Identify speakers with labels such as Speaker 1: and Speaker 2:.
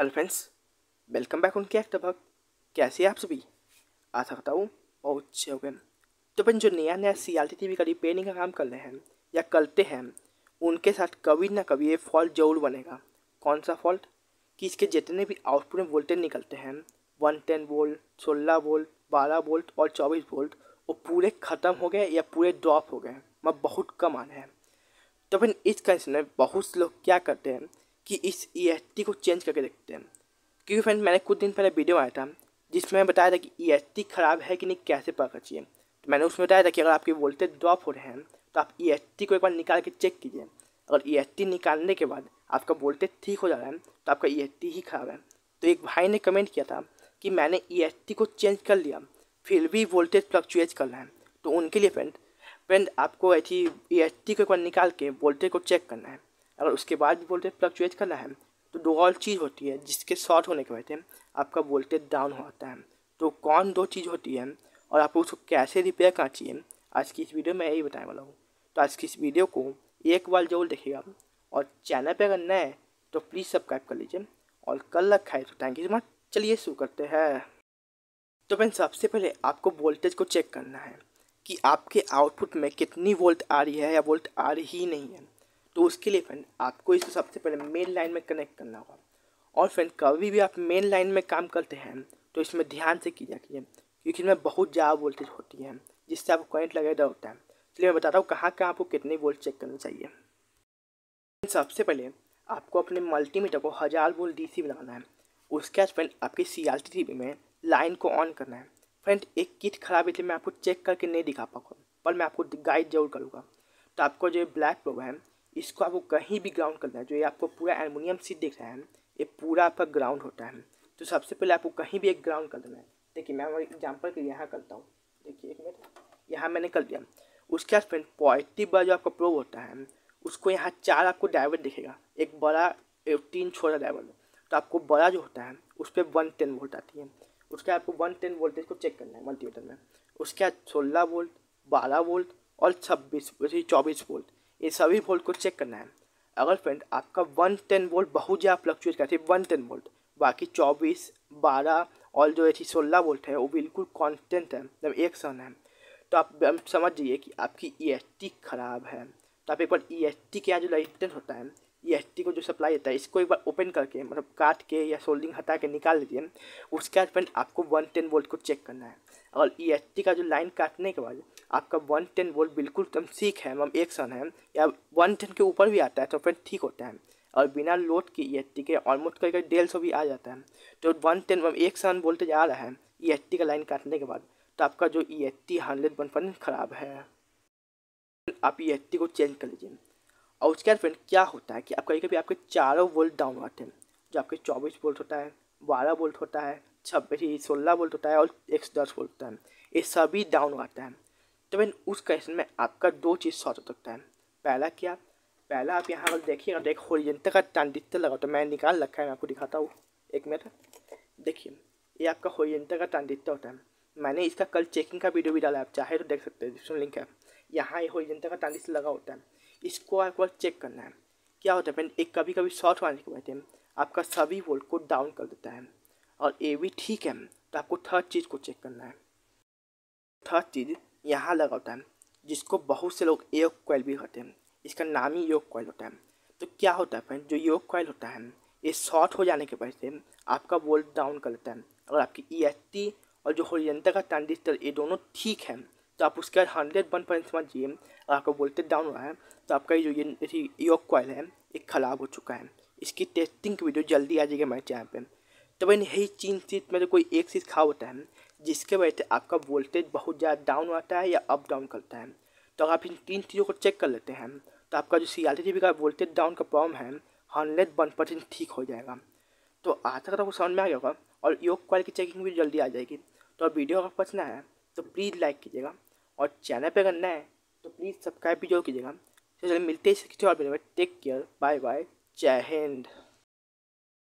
Speaker 1: hello friends welcome back उनके एक्ट भक्त कैसे आप सभी आशा हूँ बहुत अच्छे हो गए तो अपन जो नया नया सी आर टी वी का रिपेयरिंग का काम कर रहे हैं या करते हैं उनके साथ कभी ना कभी ये फॉल्ट जरूर बनेगा कौन सा फॉल्ट कि इसके जितने भी आउटपुट में वोल्टेज निकलते हैं वन टेन वोल्ट सोलह वोल्ट बारह वोल्ट और चौबीस वोल्ट वो पूरे ख़त्म हो गए या पूरे ड्रॉप हो गए मतलब बहुत कम आने हैं तो फिर इस कंडीशन में बहुत से लोग क्या करते हैं कि इस ई e को चेंज करके देखते हैं क्योंकि फ्रेंड मैंने कुछ दिन पहले वीडियो आया था जिसमें बताया था कि ई e ख़राब है कि नहीं कैसे पता चाहिए तो मैंने उसमें बताया था कि अगर आपके वोल्टेज ड्रॉप हो रहे हैं तो आप ई e को एक बार निकाल के चेक कीजिए अगर ई निकालने के बाद आपका वोल्टेज ठीक हो जा रहा है तो आपका ई ही ख़राब है तो एक भाई ने कमेंट किया था कि मैंने ई को चेंज कर लिया फिर भी वोल्टेज फ्लक्चुएट कर रहा है तो उनके लिए फ्रेंड फ्रेंड आपको ऐसी ई को एक बार निकाल के वोल्टेज को चेक करना है अगर उसके बाद भी वोल्टेज फ्लक्चुएट कर रहा है तो दो और चीज़ होती है जिसके शॉर्ट होने के वजह आपका वोल्टेज डाउन होता है तो कौन दो चीज़ होती है और आपको उसको कैसे रिपेयर करना चाहिए आज की इस वीडियो में यही बताने वाला हूँ तो आज की इस वीडियो को एक बार जरूर देखिएगा और चैनल पर अगर नए हैं तो प्लीज़ सब्सक्राइब कर लीजिए और कल रखा है तो थैंक यू सो मच चलिए शुरू करते हैं तो फिर सबसे पहले आपको वोल्टेज को चेक करना है कि आपके आउटपुट में कितनी वोल्ट आ रही है या वोल्ट आ रही नहीं है तो उसके लिए फ्रेंड आपको इसको सबसे पहले मेन लाइन में कनेक्ट करना होगा और फ्रेंड कभी भी आप मेन लाइन में काम करते हैं तो इसमें ध्यान से किया कीजिए क्योंकि इसमें बहुत ज़्यादा वोल्टेज होती है जिससे आपको करंट लगे डर होता है इसलिए मैं बताता हूँ कहाँ कहाँ आपको कितने वोल्ट चेक करना चाहिए सबसे पहले आपको अपने मल्टीमीटर को हज़ार वोल्ट डी सी लगाना है उसके बाद फ्रेंड आपके सी आर टी टीवी में लाइन को ऑन करना है फ्रेंड एक किट खराब है इसलिए मैं आपको चेक करके नहीं दिखा पाऊँगा पर मैं आपको गाइड जरूर करूँगा तो आपको जो ब्लैक प्रोग है इसको आपको कहीं भी ग्राउंड करना है जो ये आपको पूरा एलमिनियम सीट देख रहा है ये पूरा आपका ग्राउंड होता है तो सबसे पहले आपको कहीं भी एक ग्राउंड कर देना है देखिए मैं एग्जाम्पल के यहाँ करता हूँ देखिए एक मिनट यहाँ मैंने कर दिया उसके बाद फ्रेंड पॉजिटिव बड़ा जो आपका प्रोव होता है उसको यहाँ चार आपको डायवर्ट दिखेगा एक बड़ा एक तीन छोटा डायवर्ट तो आपको बड़ा जो होता है उस पर वन टेन वोल्ट आती है उसके बाद आपको वन टेन वोल्टेज को चेक करना है मल्टीमीटर में उसके बाद सोलह वोल्ट बारह वोल्ट और छब्बीस चौबीस वोल्ट ये सभी वोल्ट को चेक करना है अगर फ्रेंड आपका वन टेन वोल्ट बहुत ज़्यादा फ्लक्चुएट करते हैं वन टेन वोल्ट बाकी चौबीस बारह और जो ऐसी सोलह वोल्ट है वो बिल्कुल कॉन्स्टेंट है मतलब एक सन है तो आप समझ जाइए कि आपकी ई e खराब है तो आप एक बार ई एस टी के यहाँ जो लाइटेंस होता है ई को जो सप्लाई देता है इसको एक बार ओपन करके मतलब काट के या सोल्डिंग हटा के निकाल लीजिए उसके बाद फ्रेंड आपको वन टेन वोल्ट को चेक करना है और ई का जो लाइन काटने के बाद आपका वन टेन वोल्ट बिल्कुल एकदम सीख है मम मतलब एक सन है या वन टेन के ऊपर भी आता है तो फ्रेंड ठीक होता है और बिना लोड के ई के ऑलमोस्ट कहीं कहीं डेढ़ सौ भी आ जाता है तो वन टेन मतलब एक सन वोल्टेज आ रहा है ई का लाइन काटने के बाद तो आपका जो ई टी हंड्रेड वन ख़राब है आप ई को चेंज कर लीजिए और उसके बाद फ्रेंड क्या होता है कि आप कभी कभी आपके चारों वोल्ट डाउन होते हैं जो आपके चौबीस वोल्ट होता है बारह वोल्ट होता है छब्बीस सोलह वोल्ट होता है और एक सौ दस वोल्ट होता है ये सभी डाउन होता है तो फ्रेंड उस कंडीशन में आपका दो चीज़ शॉर्ट हो सकता है पहला क्या पहला आप यहाँ पर देखिएगा तो एक होरिजेंटल का ट्रांजिस्टर लगा होता है मैंने निकाल रखा है मैं आपको दिखाता हूँ एक मिनट देखिए ये आपका होरिजेंटल का ट्रांजिस्टर होता है मैंने इसका कल चेकिंग का वीडियो भी डाला है आप चाहे तो देख सकते हैं डिस्क्रिप्शन लिंक है यहाँ ये होरिजेंटल का ट्रांजिस्टर लगा होता है इसको एक बार चेक करना है क्या होता है फ्रेंड एक कभी कभी शॉर्ट मारने की वजह आपका सभी वोल्ट को डाउन कर देता है और ए भी ठीक है तो आपको थर्ड चीज़ को चेक करना है थर्ड चीज़ यहाँ लगा होता है जिसको बहुत से लोग योग कॉयल भी होते हैं इसका नाम ही योग कॉयल होता है तो क्या होता है फ्रेंड जो योग कॉयल होता है ये शॉर्ट हो जाने के वजह से आपका वोल्ट डाउन कर लेता है और आपकी ई e टी और जो होरियंता का ट्रांजिस्टर ये दोनों ठीक है तो आप उसके बाद हंड्रेड वन परसेंट समझिए और आपका वोल्टेज डाउन हो रहा है तो आपका ये जो ये योग कॉल है ये ख़राब हो चुका है इसकी टेस्टिंग की वीडियो जल्दी आ जाएगी हमारे चैनल पर तो भाई यही चीन चीज़ में तो कोई एक चीज़ खा होता है जिसके वजह से आपका वोल्टेज बहुत ज़्यादा डाउन आता है या अप डाउन करता है तो अगर आप इन तीन चीज़ों को चेक कर लेते हैं तो आपका जो सी आर टी का वोल्टेज डाउन का प्रॉब्लम है हंड्रेड वन परसेंट ठीक हो जाएगा तो आज तक तो आपको समझ में आ गया होगा और योग क्वाल की चेकिंग भी जल्दी आ जाएगी तो वीडियो अगर पसंद है तो प्लीज़ लाइक कीजिएगा और चैनल पर अगर नए तो प्लीज़ सब्सक्राइब भी जरूर कीजिएगा चलिए मिलते हैं और टेक केयर बाय बाय जय हिंद